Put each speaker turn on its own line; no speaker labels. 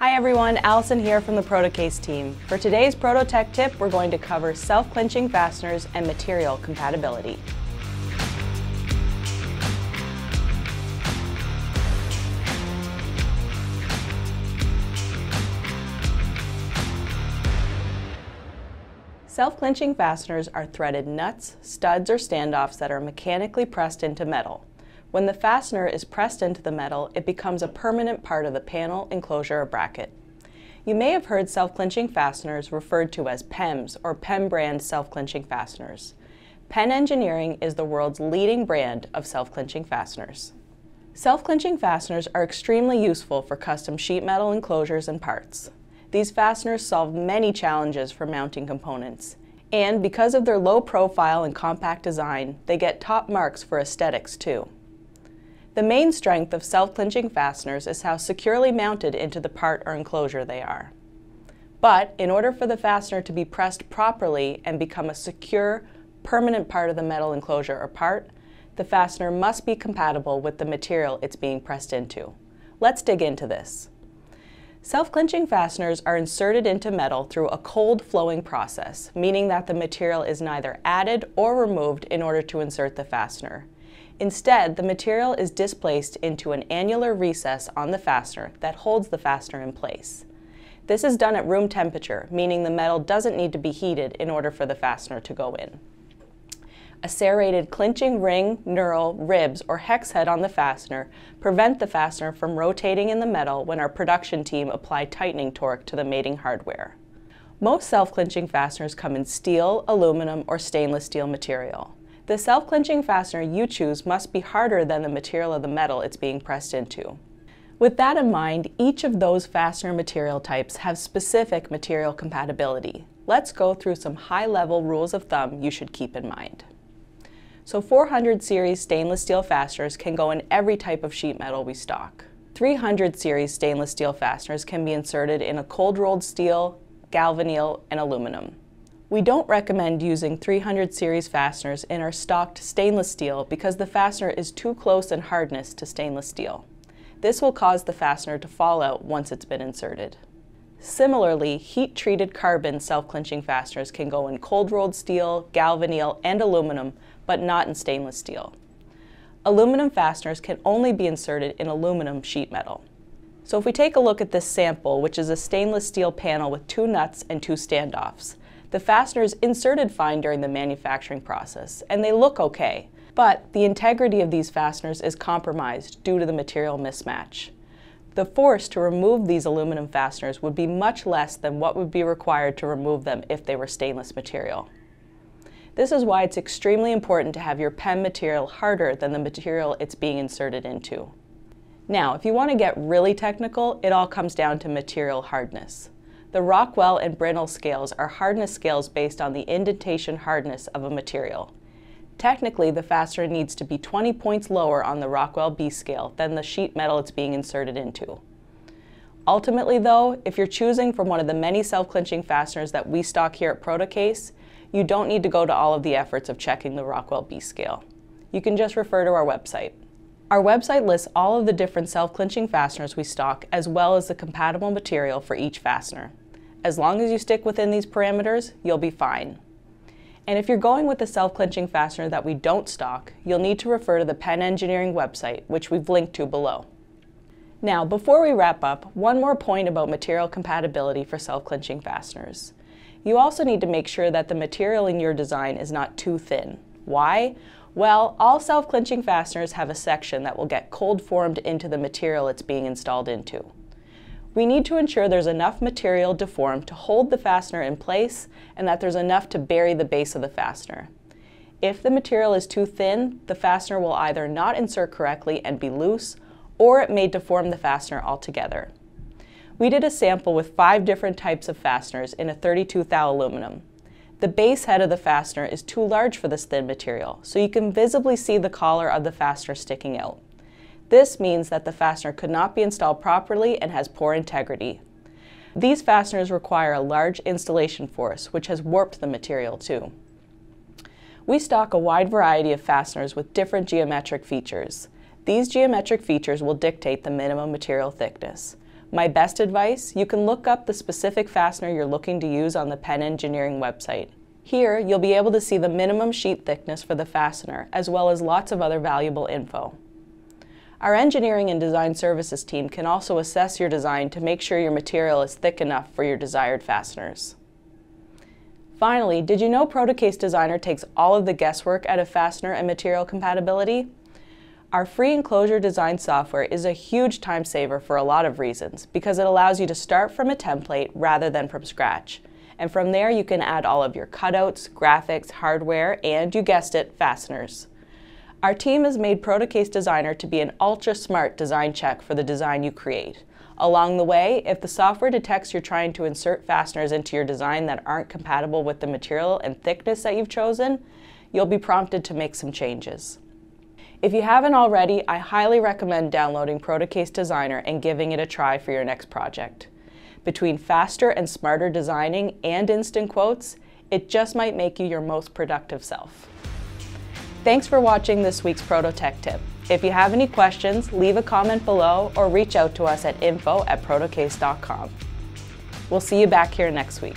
Hi everyone, Allison here from the Protocase team. For today's Prototech tip, we're going to cover self-clinching fasteners and material compatibility. Self-clinching fasteners are threaded nuts, studs, or standoffs that are mechanically pressed into metal. When the fastener is pressed into the metal, it becomes a permanent part of the panel, enclosure, or bracket. You may have heard self-clinching fasteners referred to as PEMs or PEM brand self-clinching fasteners. Pen Engineering is the world's leading brand of self-clinching fasteners. Self-clinching fasteners are extremely useful for custom sheet metal enclosures and parts. These fasteners solve many challenges for mounting components. And because of their low profile and compact design, they get top marks for aesthetics too. The main strength of self-clinching fasteners is how securely mounted into the part or enclosure they are. But in order for the fastener to be pressed properly and become a secure, permanent part of the metal enclosure or part, the fastener must be compatible with the material it's being pressed into. Let's dig into this. Self-clinching fasteners are inserted into metal through a cold flowing process, meaning that the material is neither added or removed in order to insert the fastener. Instead, the material is displaced into an annular recess on the fastener that holds the fastener in place. This is done at room temperature, meaning the metal doesn't need to be heated in order for the fastener to go in. A serrated clinching ring, knurl, ribs, or hex head on the fastener prevent the fastener from rotating in the metal when our production team apply tightening torque to the mating hardware. Most self-clinching fasteners come in steel, aluminum, or stainless steel material. The self-clenching fastener you choose must be harder than the material of the metal it's being pressed into. With that in mind, each of those fastener material types have specific material compatibility. Let's go through some high-level rules of thumb you should keep in mind. So 400 series stainless steel fasteners can go in every type of sheet metal we stock. 300 series stainless steel fasteners can be inserted in a cold rolled steel, galvanneal, and aluminum. We don't recommend using 300 series fasteners in our stocked stainless steel because the fastener is too close in hardness to stainless steel. This will cause the fastener to fall out once it's been inserted. Similarly, heat-treated carbon self-clinching fasteners can go in cold-rolled steel, galvanneal, and aluminum, but not in stainless steel. Aluminum fasteners can only be inserted in aluminum sheet metal. So if we take a look at this sample, which is a stainless steel panel with two nuts and two standoffs, the fasteners inserted fine during the manufacturing process, and they look okay, but the integrity of these fasteners is compromised due to the material mismatch. The force to remove these aluminum fasteners would be much less than what would be required to remove them if they were stainless material. This is why it's extremely important to have your pen material harder than the material it's being inserted into. Now, if you want to get really technical, it all comes down to material hardness. The Rockwell and Brinell scales are hardness scales based on the indentation hardness of a material. Technically, the fastener needs to be 20 points lower on the Rockwell B scale than the sheet metal it's being inserted into. Ultimately though, if you're choosing from one of the many self-clinching fasteners that we stock here at Protocase, you don't need to go to all of the efforts of checking the Rockwell B scale. You can just refer to our website. Our website lists all of the different self-clinching fasteners we stock as well as the compatible material for each fastener. As long as you stick within these parameters, you'll be fine. And if you're going with a self-clinching fastener that we don't stock, you'll need to refer to the Penn Engineering website, which we've linked to below. Now, before we wrap up, one more point about material compatibility for self-clinching fasteners. You also need to make sure that the material in your design is not too thin. Why? Well, all self-clinching fasteners have a section that will get cold formed into the material it's being installed into. We need to ensure there's enough material deformed to hold the fastener in place and that there's enough to bury the base of the fastener. If the material is too thin, the fastener will either not insert correctly and be loose, or it may deform the fastener altogether. We did a sample with five different types of fasteners in a 32 thou aluminum. The base head of the fastener is too large for this thin material, so you can visibly see the collar of the fastener sticking out. This means that the fastener could not be installed properly and has poor integrity. These fasteners require a large installation force, which has warped the material too. We stock a wide variety of fasteners with different geometric features. These geometric features will dictate the minimum material thickness. My best advice, you can look up the specific fastener you're looking to use on the Penn Engineering website. Here, you'll be able to see the minimum sheet thickness for the fastener, as well as lots of other valuable info. Our engineering and design services team can also assess your design to make sure your material is thick enough for your desired fasteners. Finally, did you know Protocase Designer takes all of the guesswork out of fastener and material compatibility? Our free enclosure design software is a huge time saver for a lot of reasons because it allows you to start from a template rather than from scratch. And from there you can add all of your cutouts, graphics, hardware, and you guessed it, fasteners. Our team has made Protocase Designer to be an ultra-smart design check for the design you create. Along the way, if the software detects you're trying to insert fasteners into your design that aren't compatible with the material and thickness that you've chosen, you'll be prompted to make some changes. If you haven't already, I highly recommend downloading Protocase Designer and giving it a try for your next project. Between faster and smarter designing and instant quotes, it just might make you your most productive self. Thanks for watching this week's Prototech Tip. If you have any questions, leave a comment below or reach out to us at info at protocase.com. We'll see you back here next week.